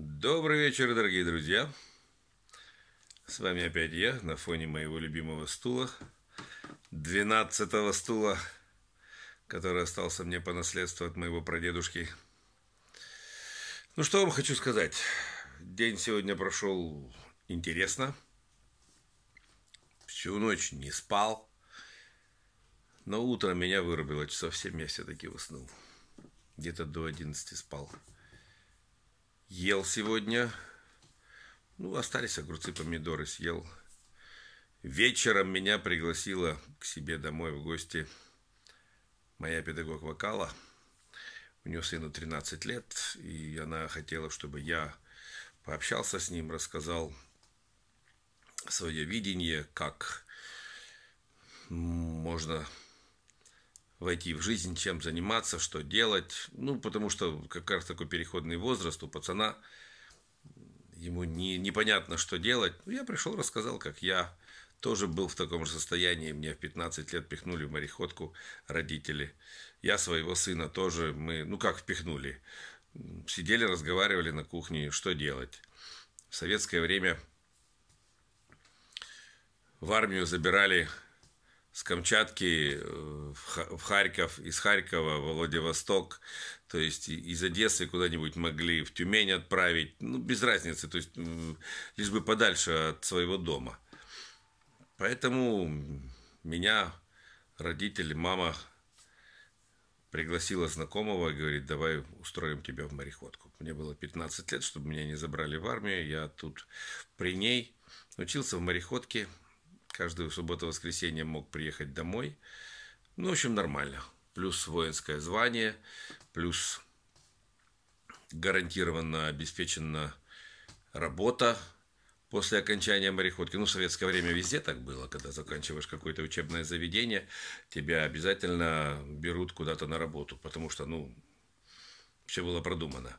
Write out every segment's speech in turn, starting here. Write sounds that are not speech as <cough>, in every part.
Добрый вечер, дорогие друзья. С вами опять я на фоне моего любимого стула, 12 стула, который остался мне по наследству от моего прадедушки. Ну что вам хочу сказать. День сегодня прошел интересно. Всю ночь не спал. Но утро меня вырубило часов 7 я все-таки уснул. Где-то до 11 спал. Ел сегодня. Ну, остались огурцы, помидоры съел. Вечером меня пригласила к себе домой в гости моя педагог вокала. У нее сыну 13 лет, и она хотела, чтобы я пообщался с ним, рассказал свое видение, как можно войти в жизнь, чем заниматься, что делать. Ну, потому что как раз такой переходный возраст у пацана, ему не, непонятно, что делать. Ну, я пришел, рассказал, как я тоже был в таком же состоянии. Мне в 15 лет пихнули в мореходку родители. Я своего сына тоже, мы, ну как впихнули, сидели, разговаривали на кухне, что делать. В советское время в армию забирали с Камчатки э, в Харьков, из Харькова во Владивосток, то есть из Одессы куда-нибудь могли в Тюмень отправить, ну, без разницы, то есть лишь бы подальше от своего дома. Поэтому меня родители, мама пригласила знакомого и говорит, давай устроим тебя в мореходку. Мне было 15 лет, чтобы меня не забрали в армию, я тут при ней учился в мореходке, Каждую субботу-воскресенье мог приехать домой. Ну, в общем, нормально. Плюс воинское звание, плюс гарантированно обеспечена работа после окончания мореходки. Ну, в советское время везде так было, когда заканчиваешь какое-то учебное заведение, тебя обязательно берут куда-то на работу, потому что, ну, все было продумано.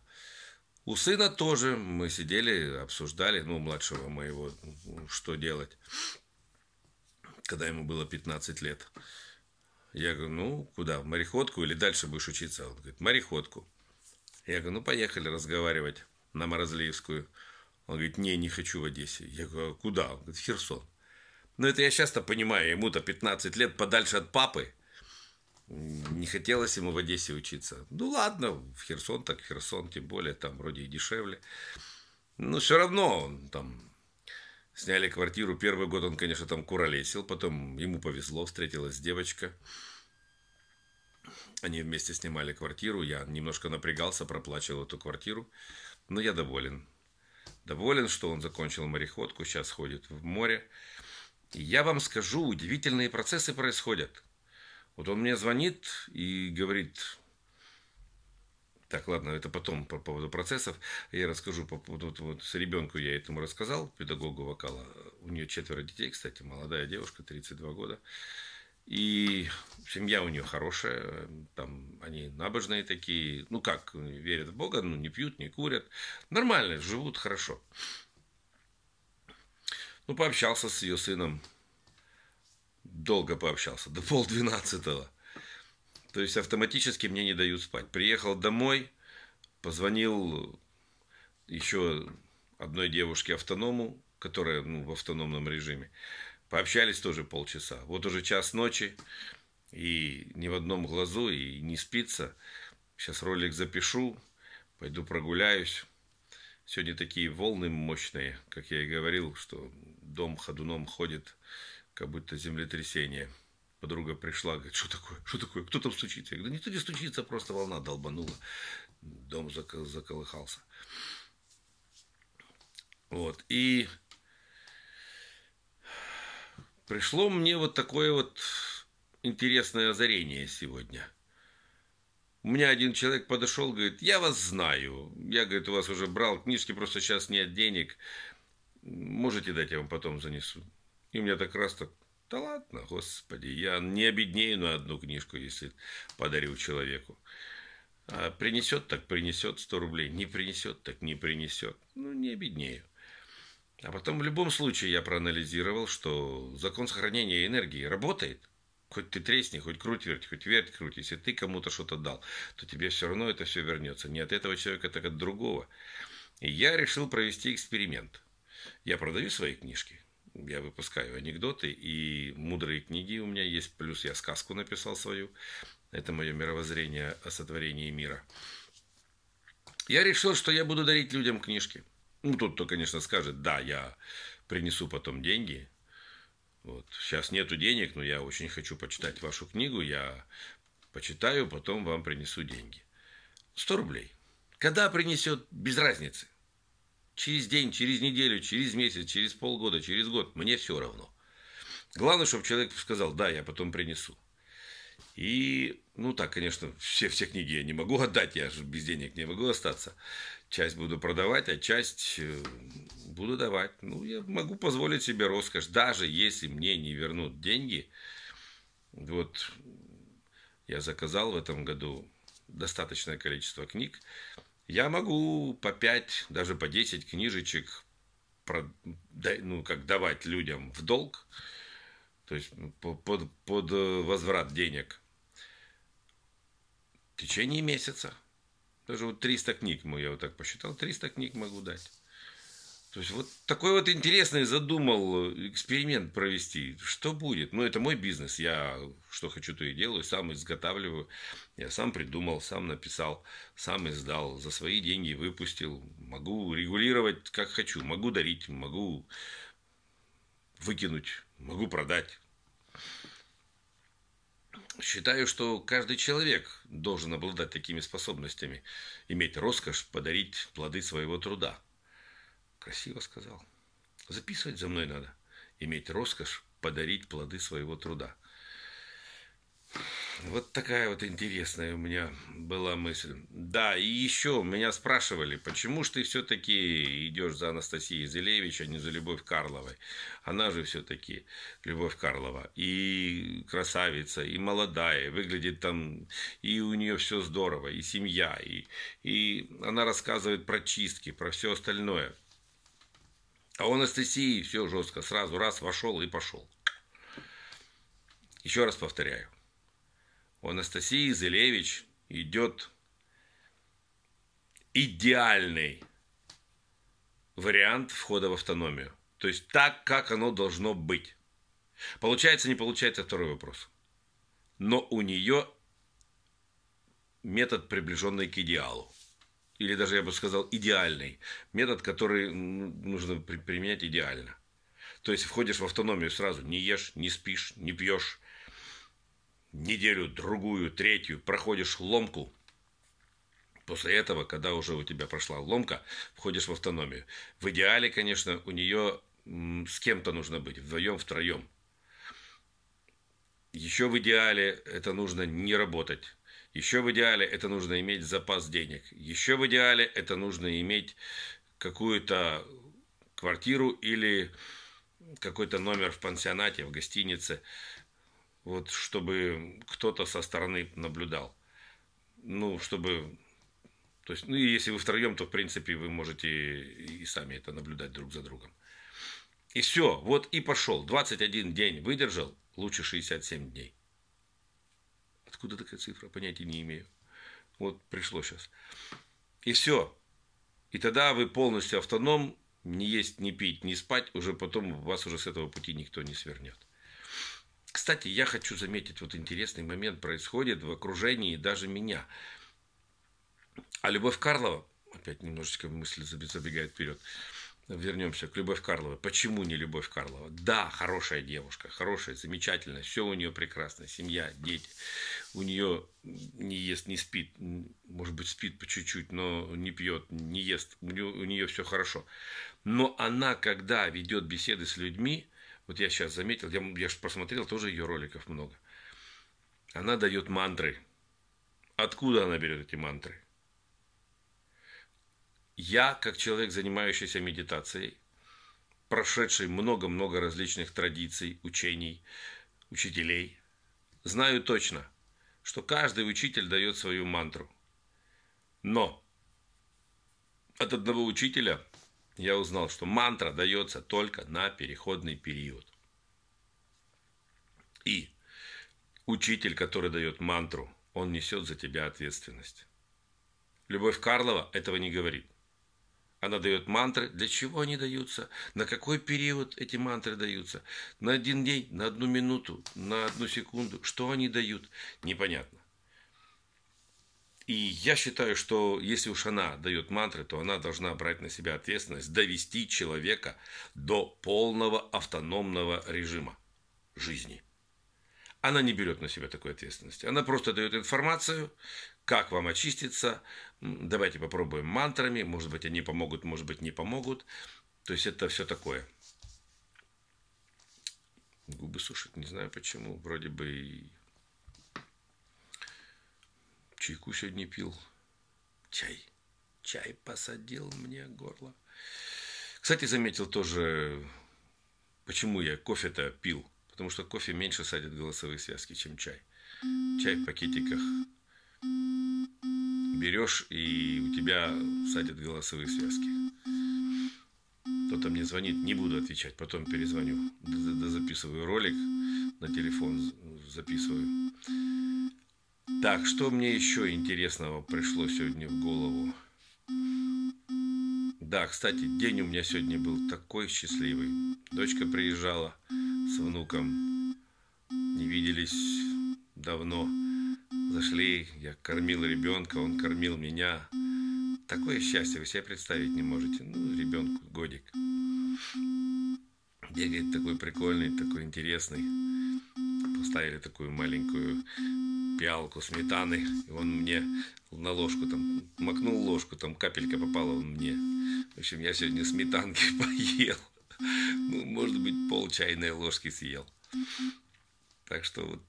У сына тоже мы сидели, обсуждали, ну, младшего моего, что делать когда ему было 15 лет. Я говорю, ну, куда, в мореходку или дальше будешь учиться? Он говорит, мореходку. Я говорю, ну, поехали разговаривать на Морозлиевскую. Он говорит, не, не хочу в Одессе. Я говорю, «А куда? Он говорит, в Херсон. Ну, это я часто понимаю, ему-то 15 лет подальше от папы. Не хотелось ему в Одессе учиться. Ну, ладно, в Херсон так в Херсон, тем более, там вроде и дешевле. Но ну, все равно он там Сняли квартиру. Первый год он, конечно, там куролесил. Потом ему повезло, встретилась девочка. Они вместе снимали квартиру. Я немножко напрягался, проплачивал эту квартиру. Но я доволен. Доволен, что он закончил мореходку, сейчас ходит в море. И я вам скажу, удивительные процессы происходят. Вот он мне звонит и говорит, так, ладно, это потом по поводу процессов. Я расскажу по поводу вот, вот с ребенку я этому рассказал, педагогу вокала. У нее четверо детей, кстати, молодая девушка, 32 года. И семья у нее хорошая, там они набожные такие, ну как, верят в Бога, ну не пьют, не курят, нормально, живут хорошо. Ну, пообщался с ее сыном, долго пообщался, до полдвенадцатого – то есть автоматически мне не дают спать. Приехал домой, позвонил еще одной девушке автоному, которая ну, в автономном режиме. Пообщались тоже полчаса. Вот уже час ночи, и ни в одном глазу, и не спится. Сейчас ролик запишу, пойду прогуляюсь. Сегодня такие волны мощные, как я и говорил, что дом ходуном ходит, как будто землетрясение. Подруга пришла, говорит, что такое, что такое, кто там стучится? Я говорю, да никто не стучится, просто волна долбанула. Дом заколыхался. Вот, и пришло мне вот такое вот интересное озарение сегодня. У меня один человек подошел, говорит, я вас знаю. Я, говорит, у вас уже брал книжки, просто сейчас нет денег. Можете дать, я вам потом занесу. И у меня так раз так да ладно, господи, я не обеднею на одну книжку, если подарю человеку. А принесет, так принесет 100 рублей. Не принесет, так не принесет. Ну, не обеднею. А потом в любом случае я проанализировал, что закон сохранения энергии работает. Хоть ты тресни, хоть круть верть, хоть верть круть. Если ты кому-то что-то дал, то тебе все равно это все вернется. Не от этого человека, так от другого. И я решил провести эксперимент. Я продаю свои книжки – я выпускаю анекдоты и мудрые книги у меня есть, плюс я сказку написал свою. Это мое мировоззрение о сотворении мира. Я решил, что я буду дарить людям книжки. Ну, тот, кто, конечно, скажет, да, я принесу потом деньги. Вот. Сейчас нету денег, но я очень хочу почитать вашу книгу. Я почитаю, потом вам принесу деньги. 100 рублей. Когда принесет, без разницы – через день, через неделю, через месяц, через полгода, через год, мне все равно. Главное, чтобы человек сказал, да, я потом принесу. И, ну так, конечно, все, все книги я не могу отдать, я же без денег не могу остаться. Часть буду продавать, а часть э, буду давать. Ну, я могу позволить себе роскошь, даже если мне не вернут деньги. Вот я заказал в этом году достаточное количество книг. Я могу по 5, даже по 10 книжечек ну, как давать людям в долг, то есть ну, под, под э, возврат денег в течение месяца. Даже вот 300 книг, я вот так посчитал, 300 книг могу дать. То есть вот такой вот интересный задумал э, эксперимент провести. Что будет? Ну, это мой бизнес. Я что хочу, то и делаю. Сам изготавливаю. Я сам придумал, сам написал, сам издал. За свои деньги выпустил. Могу регулировать, как хочу. Могу дарить, могу выкинуть, могу продать. Считаю, что каждый человек должен обладать такими способностями, иметь роскошь подарить плоды своего труда – Красиво сказал. Записывать за мной надо. Иметь роскошь подарить плоды своего труда. Вот такая вот интересная у меня была мысль. Да, и еще меня спрашивали, почему же ты все-таки идешь за Анастасией Зелевич, а не за Любовь Карловой? Она же все-таки Любовь Карлова. И красавица, и молодая, выглядит там, и у нее все здорово, и семья, и, и она рассказывает про чистки, про все остальное – а у анестезии все жестко, сразу раз вошел и пошел. Еще раз повторяю. У Анастасии Зелевич идет идеальный вариант входа в автономию. То есть так, как оно должно быть. Получается, не получается, второй вопрос. Но у нее метод, приближенный к идеалу или даже, я бы сказал, идеальный метод, который нужно применять идеально. То есть входишь в автономию сразу, не ешь, не спишь, не пьешь. Неделю, другую, третью проходишь ломку. После этого, когда уже у тебя прошла ломка, входишь в автономию. В идеале, конечно, у нее с кем-то нужно быть, вдвоем, втроем. Еще в идеале это нужно не работать еще в идеале это нужно иметь запас денег. Еще в идеале это нужно иметь какую-то квартиру или какой-то номер в пансионате, в гостинице, вот чтобы кто-то со стороны наблюдал. Ну, чтобы... То есть, ну, и если вы втроем, то, в принципе, вы можете и сами это наблюдать друг за другом. И все, вот и пошел. 21 день выдержал, лучше 67 дней. Откуда такая цифра? Понятия не имею. Вот пришло сейчас. И все. И тогда вы полностью автоном, не есть, не пить, не спать, уже потом вас уже с этого пути никто не свернет. Кстати, я хочу заметить, вот интересный момент происходит в окружении даже меня. А Любовь Карлова, опять немножечко мысль забегает вперед, вернемся к Любовь Карлова. Почему не Любовь Карлова? Да, хорошая девушка, хорошая, замечательная, все у нее прекрасно, семья, дети. У нее не ест, не спит, может быть, спит по чуть-чуть, но не пьет, не ест, у нее, все хорошо. Но она, когда ведет беседы с людьми, вот я сейчас заметил, я, я же посмотрел, тоже ее роликов много. Она дает мантры. Откуда она берет эти мантры? Я, как человек, занимающийся медитацией, прошедший много-много различных традиций, учений, учителей, знаю точно, что каждый учитель дает свою мантру. Но от одного учителя я узнал, что мантра дается только на переходный период. И учитель, который дает мантру, он несет за тебя ответственность. Любовь Карлова этого не говорит – она дает мантры. Для чего они даются? На какой период эти мантры даются? На один день, на одну минуту, на одну секунду. Что они дают? Непонятно. И я считаю, что если уж она дает мантры, то она должна брать на себя ответственность довести человека до полного автономного режима жизни. Она не берет на себя такой ответственности. Она просто дает информацию, как вам очиститься? Давайте попробуем мантрами. Может быть, они помогут, может быть, не помогут. То есть это все такое. Губы сушат, не знаю почему. Вроде бы и чайку сегодня пил. Чай. Чай посадил мне горло. Кстати, заметил тоже, почему я кофе-то пил. Потому что кофе меньше садит голосовые связки, чем чай. Чай в пакетиках берешь, и у тебя садят голосовые связки. Кто-то мне звонит, не буду отвечать, потом перезвоню. Записываю ролик, на телефон записываю. Так, что мне еще интересного пришло сегодня в голову? Да, кстати, день у меня сегодня был такой счастливый. Дочка приезжала с внуком. Не виделись давно. Зашли, я кормил ребенка, он кормил меня. Такое счастье вы себе представить не можете. Ну, ребенку годик. бегает такой прикольный, такой интересный. Поставили такую маленькую пиалку сметаны. И он мне на ложку там, макнул ложку, там капелька попала он мне. В общем, я сегодня сметанки <laughs> поел. Ну, может быть, пол чайной ложки съел. Так что вот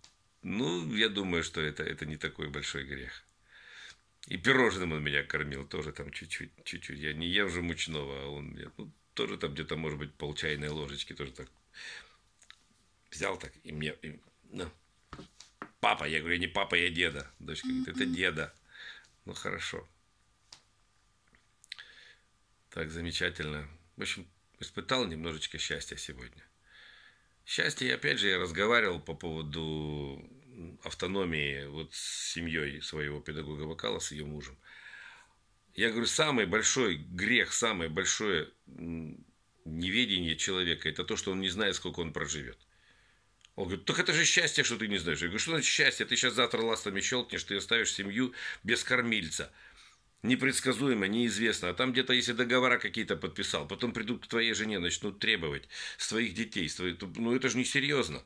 ну, я думаю, что это, это не такой большой грех. И пирожным он меня кормил тоже там чуть-чуть, чуть-чуть. Я не ем же мучного, а он меня, ну, тоже там где-то, может быть, пол чайной ложечки тоже так взял так и мне, и, ну, папа, я говорю, не папа, я деда. Дочка говорит, это деда. Ну, хорошо. Так замечательно. В общем, испытал немножечко счастья сегодня. Счастье, опять же, я разговаривал по поводу автономии вот с семьей своего педагога вокала, с ее мужем. Я говорю, самый большой грех, самое большое неведение человека – это то, что он не знает, сколько он проживет. Он говорит, так это же счастье, что ты не знаешь. Я говорю, что значит счастье? Ты сейчас завтра ластами щелкнешь, ты оставишь семью без кормильца – непредсказуемо, неизвестно. А там где-то, если договора какие-то подписал, потом придут к твоей жене, начнут требовать своих детей. С Ну, это же несерьезно.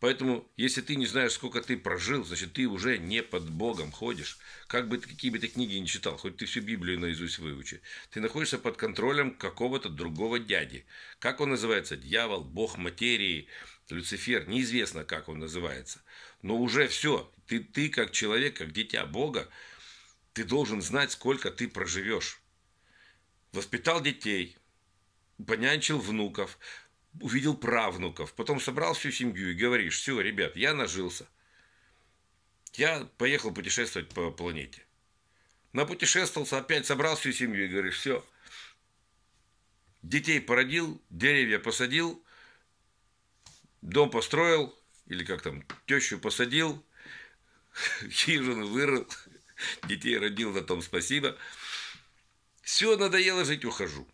Поэтому, если ты не знаешь, сколько ты прожил, значит, ты уже не под Богом ходишь. Как бы ты, какие бы ты книги не читал, хоть ты всю Библию наизусть выучи, ты находишься под контролем какого-то другого дяди. Как он называется? Дьявол, бог материи, Люцифер, неизвестно, как он называется. Но уже все, ты, ты как человек, как дитя Бога, ты должен знать, сколько ты проживешь. Воспитал детей, понянчил внуков, увидел правнуков, потом собрал всю семью и говоришь, все, ребят, я нажился. Я поехал путешествовать по планете. Напутешествовался, опять собрал всю семью и говоришь, все. Детей породил, деревья посадил, дом построил, или как там, тещу посадил, <laughs> хижину вырыл. Детей родил, на том спасибо. Все, надоело жить, ухожу.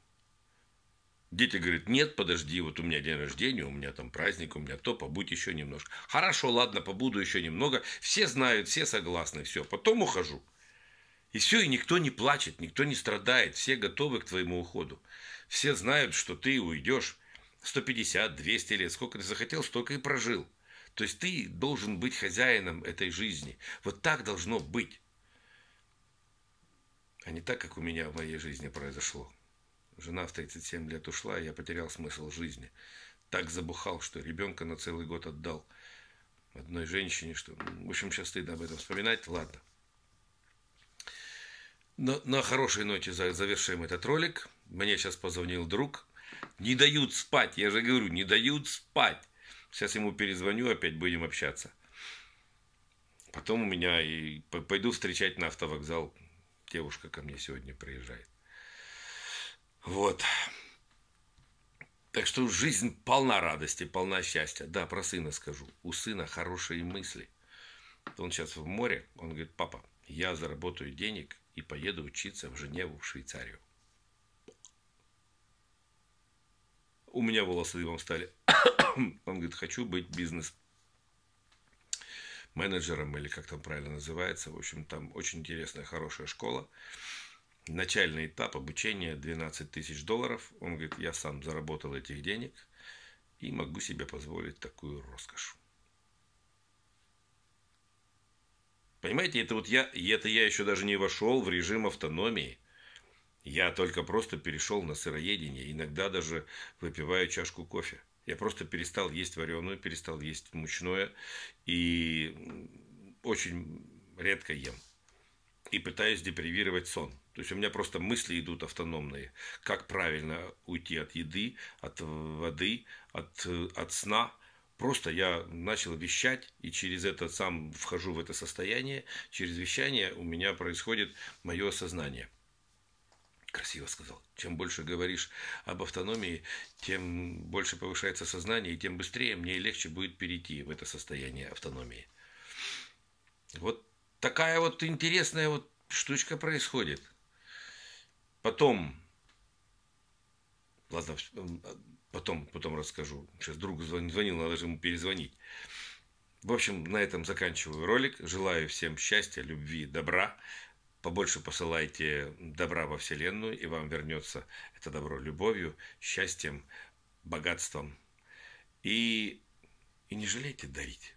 Дети говорят, нет, подожди, вот у меня день рождения, у меня там праздник, у меня то, побудь еще немножко. Хорошо, ладно, побуду еще немного. Все знают, все согласны, все, потом ухожу. И все, и никто не плачет, никто не страдает, все готовы к твоему уходу. Все знают, что ты уйдешь 150, 200 лет, сколько ты захотел, столько и прожил. То есть ты должен быть хозяином этой жизни. Вот так должно быть а не так, как у меня в моей жизни произошло. Жена в 37 лет ушла, и я потерял смысл жизни. Так забухал, что ребенка на целый год отдал одной женщине, что, в общем, сейчас стыдно об этом вспоминать, ладно. Но, на хорошей ноте завершаем этот ролик. Мне сейчас позвонил друг. Не дают спать, я же говорю, не дают спать. Сейчас ему перезвоню, опять будем общаться. Потом у меня и пойду встречать на автовокзал девушка ко мне сегодня приезжает. Вот. Так что жизнь полна радости, полна счастья. Да, про сына скажу. У сына хорошие мысли. Он сейчас в море. Он говорит, папа, я заработаю денег и поеду учиться в Женеву, в Швейцарию. У меня волосы дымом стали. <coughs> Он говорит, хочу быть бизнес менеджером, или как там правильно называется. В общем, там очень интересная, хорошая школа. Начальный этап обучения 12 тысяч долларов. Он говорит, я сам заработал этих денег и могу себе позволить такую роскошь. Понимаете, это вот я, это я еще даже не вошел в режим автономии. Я только просто перешел на сыроедение, иногда даже выпиваю чашку кофе. Я просто перестал есть вареную, перестал есть мучное и очень редко ем. И пытаюсь депривировать сон. То есть у меня просто мысли идут автономные. Как правильно уйти от еды, от воды, от, от сна. Просто я начал вещать, и через это сам вхожу в это состояние. Через вещание у меня происходит мое осознание. Красиво сказал. Чем больше говоришь об автономии, тем больше повышается сознание, и тем быстрее мне и легче будет перейти в это состояние автономии. Вот такая вот интересная вот штучка происходит. Потом, ладно, а, потом, потом расскажу. Сейчас друг звонил, надо же ему перезвонить. В общем, на этом заканчиваю ролик. Желаю всем счастья, любви, добра. Побольше посылайте добра во Вселенную, и вам вернется это добро любовью, счастьем, богатством. И, и не жалейте дарить.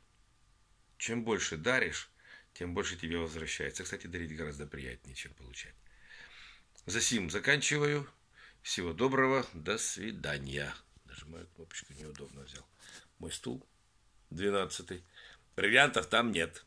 Чем больше даришь, тем больше тебе возвращается. Кстати, дарить гораздо приятнее, чем получать. За сим заканчиваю. Всего доброго. До свидания. Нажимаю кнопочку, неудобно взял. Мой стул, 12 -й. Бриллиантов там нет.